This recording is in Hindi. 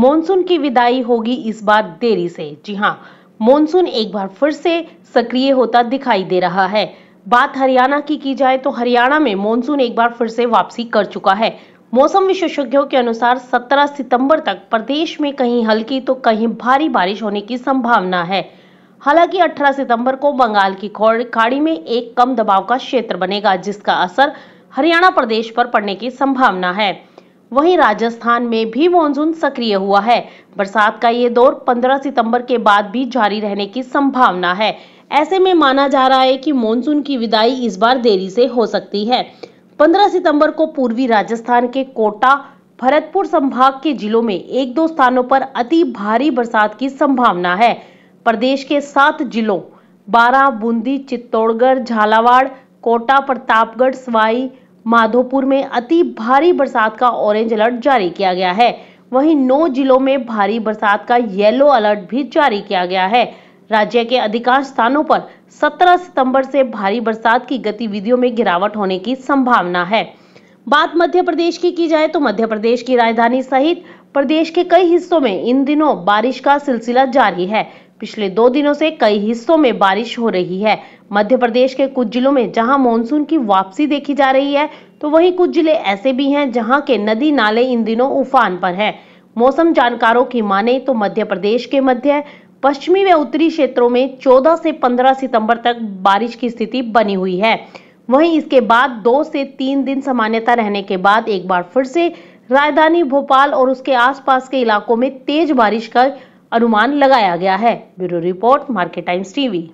मॉनसून की विदाई होगी इस बार देरी से जी हाँ मॉनसून एक बार फिर से सक्रिय होता दिखाई दे रहा है बात हरियाणा की की जाए तो हरियाणा में मॉनसून एक बार फिर से वापसी कर चुका है मौसम विशेषज्ञों के अनुसार 17 सितंबर तक प्रदेश में कहीं हल्की तो कहीं भारी बारिश होने की संभावना है हालांकि 18 सितंबर को बंगाल की खाड़ी में एक कम दबाव का क्षेत्र बनेगा जिसका असर हरियाणा प्रदेश पर पड़ने की संभावना है वहीं राजस्थान में भी मॉनसून सक्रिय हुआ है बरसात का ये दौर 15 सितंबर के बाद भी जारी रहने की संभावना है ऐसे में माना जा रहा है कि मॉनसून की विदाई इस बार देरी से हो सकती है 15 सितंबर को पूर्वी राजस्थान के कोटा भरतपुर संभाग के जिलों में एक दो स्थानों पर अति भारी बरसात की संभावना है प्रदेश के सात जिलों बारह बूंदी चित्तौड़गढ़ झालावाड़ कोटा प्रतापगढ़ सवाई माधोपुर में अति भारी बरसात का ऑरेंज अलर्ट जारी किया गया है वहीं नौ जिलों में भारी बरसात का येलो अलर्ट भी जारी किया गया है राज्य के अधिकांश स्थानों पर 17 सितंबर से भारी बरसात की गतिविधियों में गिरावट होने की संभावना है बात मध्य प्रदेश की की जाए तो मध्य प्रदेश की राजधानी सहित प्रदेश के कई हिस्सों में इन दिनों बारिश का सिलसिला जारी है पिछले दो दिनों से कई हिस्सों में बारिश हो रही है मध्य प्रदेश के कुछ जिलों में जहां मॉनसून की वापसी देखी जा रही है तो वहीं कुछ जिले ऐसे भी हैं जहां के नदी नाले इन दिनों उफान पर हैं मौसम जानकारों की माने तो मध्य प्रदेश के मध्य पश्चिमी व उत्तरी क्षेत्रों में 14 से 15 सितंबर तक बारिश की स्थिति बनी हुई है वहीं इसके बाद दो से तीन दिन सामान्यता रहने के बाद एक बार फिर से राजधानी भोपाल और उसके आसपास के इलाकों में तेज बारिश का अनुमान लगाया गया है bureau report Market Times TV